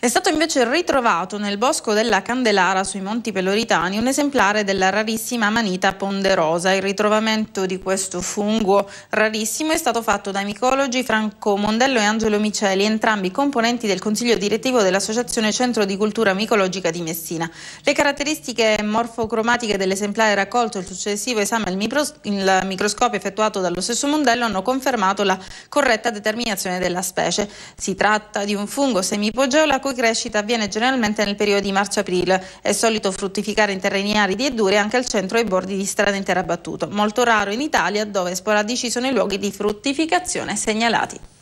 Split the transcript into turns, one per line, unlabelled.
È stato invece ritrovato nel bosco della Candelara sui Monti Peloritani un esemplare della rarissima manita ponderosa. Il ritrovamento di questo fungo rarissimo è stato fatto dai micologi Franco Mondello e Angelo Miceli, entrambi componenti del consiglio direttivo dell'Associazione Centro di Cultura Micologica di Messina. Le caratteristiche morfocromatiche dell'esemplare raccolto e il successivo esame al micros microscopio effettuato dallo stesso Mondello hanno confermato la corretta determinazione della specie. Si tratta di un fungo semipogeo cui crescita avviene generalmente nel periodo di marzo-aprile. È solito fruttificare in terreni aridi e duri anche al centro e ai bordi di strade in terra molto raro in Italia dove sporadici sono i luoghi di fruttificazione segnalati.